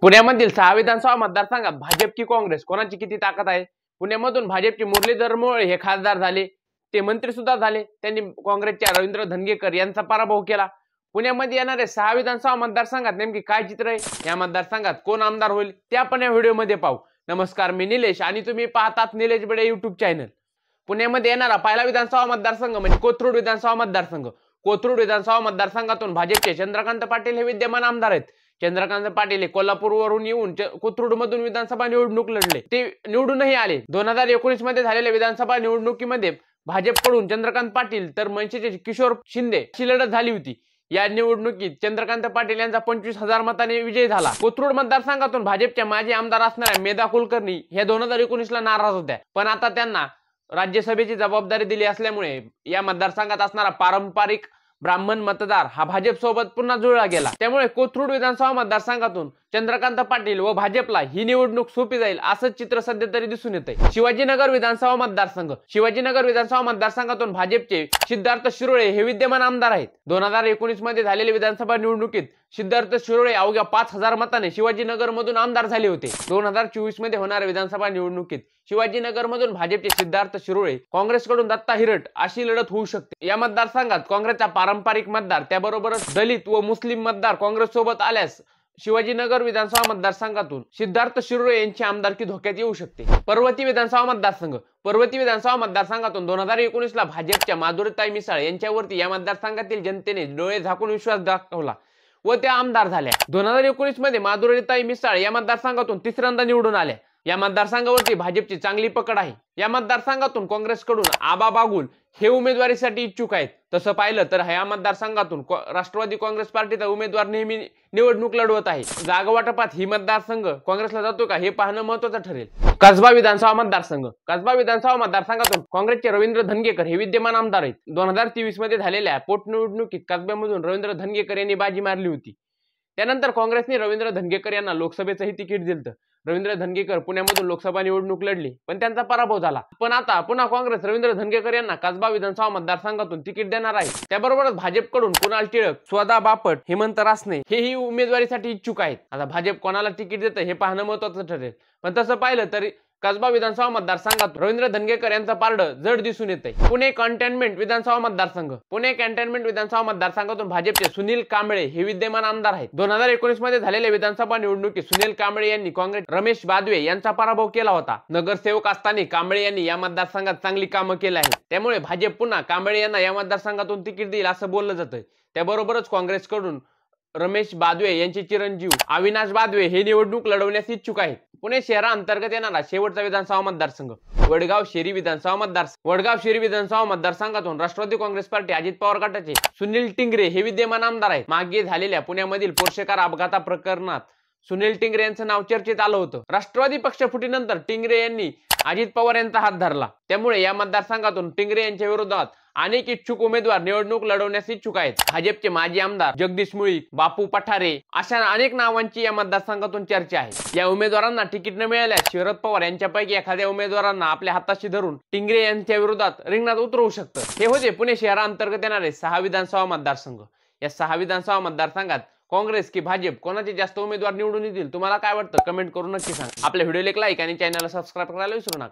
पुण्यामधील सहा विधानसभा मतदारसंघात भाजप की काँग्रेस कोणाची किती ताकद आहे पुण्यामधून भाजपचे मुरलीधर मोळ हे खासदार झाले ते मंत्री सुद्धा झाले त्यांनी काँग्रेसच्या रवींद्र धनगेकर यांचा पराभव केला पुण्यामध्ये येणारे सहा विधानसभा मतदारसंघात नेमकी काय चित्र आहे या मतदारसंघात कोण आमदार होईल ते आपण या व्हिडिओमध्ये पाहू नमस्कार मी निलेश आणि तुम्ही पाहतात निलेश बडे युट्यूब चॅनल पुण्यामध्ये येणारा पहिला विधानसभा मतदारसंघ म्हणजे कोथरूड विधानसभा मतदारसंघ कोथरूड विधानसभा मतदारसंघातून भाजपचे चंद्रकांत पाटील हे विद्यमान आमदार आहेत चंद्रकांत पाटील कोल्हापूर कोल्हापूरवरून येऊन मधून विधानसभा निवडणूक लढले ते निवडूनही आले दोन हजार एकोणीस मध्ये झालेल्या विधानसभा निवडणुकीमध्ये भाजपकडून चंद्रकांत पाटील तर मनसेचे किशोर शिंदे ची लढत झाली होती या निवडणुकीत चंद्रकांत पाटील यांचा पंचवीस हजार मताने विजय झाला कोथरूड मतदारसंघातून भाजपच्या माजी आमदार असणाऱ्या मेधा कुलकर्णी हे दोन हजार एकोणीस ला नाराज होत्या पण आता त्यांना राज्यसभेची जबाबदारी दिली असल्यामुळे या मतदारसंघात असणारा पारंपरिक ब्राह्मण मतदार हा भाजप सोबत पुन्हा जुळला गेला त्यामुळे कोथरूड विधानसभा मतदारसंघातून चंद्रकांत पाटील व भाजपला ही निवडणूक सोपी जाईल असं चित्र सध्या तरी दिसून येत आहे शिवाजीनगर विधानसभा मतदारसंघ शिवाजीनगर विधानसभा मतदारसंघातून भाजपचे सिद्धार्थ शिरोळे हे विद्यमान आमदार आहेत दोन हजार एकोणीस मध्ये झालेल्या विधानसभा निवडणुकीत सिद्धार्थ शिरोळे अवघ्या पाच हजार मताने शिवाजीनगर मधून आमदार झाले होते दोन हजार चोवीस मध्ये होणाऱ्या विधानसभा निवडणुकीत शिवाजीनगर मधून भाजपचे सिद्धार्थ शिरोळे काँग्रेसकडून दत्ता हिरट अशी लढत होऊ शकते या मतदारसंघात काँग्रेसचा पारंपरिक मतदार त्याबरोबरच दलित व मुस्लिम मतदार काँग्रेस सोबत आल्यास शिवाजीनगर विधानसभा मतदारसंघातून सिद्धार्थ शिरोळे यांची आमदारकी धोक्यात येऊ शकते पर्वती विधानसभा मतदारसंघ पर्वती विधानसभा मतदारसंघातून दोन हजार एकोणीसला भाजपच्या माधुरीताई मिसाळ यांच्यावरती या मतदारसंघातील जनतेने डोळे झाकून विश्वास दाखवला व त्या आमदार झाल्या दोन हजार एकोणीस मध्ये माधुरीताई मिसाळ या मतदारसंघातून तिसऱ्यांदा निवडून आल्या या मतदारसंघावरती भाजपची चांगली पकड आहे या मतदारसंघातून काँग्रेसकडून आबा बागुल हे उमेदवारीसाठी इच्छुक आहेत तसं पाहिलं तर या मतदारसंघातून राष्ट्रवादी काँग्रेस पार्टीचा उमेदवार नेहमी निवडणूक लढवत आहे जागा वाटपात ही मतदारसंघ काँग्रेसला जातो का हे पाहणं महत्वाचं ठरेल कसबा विधानसभा मतदारसंघ कसबा विधानसभा मतदारसंघातून काँग्रेसचे रवींद्र धनगेकर हे विद्यमान आमदार आहेत दोन हजार तेवीस मध्ये झालेल्या पोटनिवडणुकीत कसब्यामधून रवींद्र धनगेकर यांनी बाजी मारली होती त्यानंतर काँग्रेसने रवींद्र धनगेकर यांना लोकसभेचंही तिकीट दिलं रवींद्र धनगेकर पुण्यामधून लोकसभा निवडणूक लढली पण त्यांचा पराभव झाला पण आता पुन्हा काँग्रेस रवींद्र धनगेकर यांना कसबा विधानसभा मतदारसंघातून तिकीट देणार आहे त्याबरोबरच भाजपकडून कुणाल टिळक स्वदा बापट हेमंत रासने हेही उमेदवारीसाठी इच्छुक आहेत आता भाजप कोणाला तिकीट देतं हे पाहणं महत्वाचं ठरेल पण तसं पाहिलं तरी कसबा विधानसभा मतदारसंघात रवींद्र धनगेकर यांचा पारड जड दिसून येते पुणे कंटेनमेंट विधानसभा मतदारसंघ पुणे कंटेनमेंट विधानसभा मतदारसंघातून भाजपचे सुनील कांबळे हे विद्यमान आमदार आहेत दोन हजार एकोणीस मध्ये झालेल्या विधानसभा निवडणुकीत सुनील कांबळे यांनी काँग्रेस रमेश बादवे यांचा पराभव केला होता नगरसेवक असताना कांबळे यांनी या मतदारसंघात चांगली कामं केली आहेत त्यामुळे भाजप पुन्हा कांबळे यांना या मतदारसंघातून तिकीट देईल असं बोललं जातं त्याबरोबरच काँग्रेसकडून रमेश बादवे यांचे चिरंजीव अविनाश बादवे हे निवडणूक लढवण्यास इच्छुक आहेत पुणे शहराअंतर्गत येणारा शेवटचा विधानसभा मतदारसंघ वडगाव शेरी विधानसभा मतदारसंघ वडगाव शेरी विधानसभा मतदारसंघातून राष्ट्रवादी काँग्रेस पार्टी अजित पवार गटाचे सुनील टिंगरे हे विद्यमान आमदार आहेत मागे झालेल्या पुण्यामधील पोर्शेकार अपघाता प्रकरणात सुनील टिंगरे यांचं नाव चर्चेत आलं होतं राष्ट्रवादी पक्ष फुटीनंतर टिंगरे यांनी अजित पवार यांचा हात धरला त्यामुळे या मतदारसंघातून टिंगरे यांच्या विरोधात अनेक इच्छुक उमेदवार निवडणूक लढवण्यास इच्छुक आहेत भाजपचे माजी आमदार जगदीश मुळीक बापू पठारे अशा अनेक नावांची या मतदारसंघातून चर्चा आहे या उमेदवारांना तिकीट न मिळाल्यास शरद पवार यांच्यापैकी एखाद्या उमेदवारांना आपल्या हाताशी धरून टिंगरे यांच्या विरोधात रिंगणात उतरवू शकतं हे होते पुणे शहराअंतर्गत येणारे सहा विधानसभा मतदारसंघ या सहा विधानसभा मतदारसंघात काँग्रेस की भाजप कोणाचे जास्त उमेदवार निवडून येतील तुम्हाला काय वाटतं कमेंट करून नक्की सांगा आपल्या व्हिडिओ एक लाईक आणि चॅनलला सबस्क्राईब करायला विसरू नका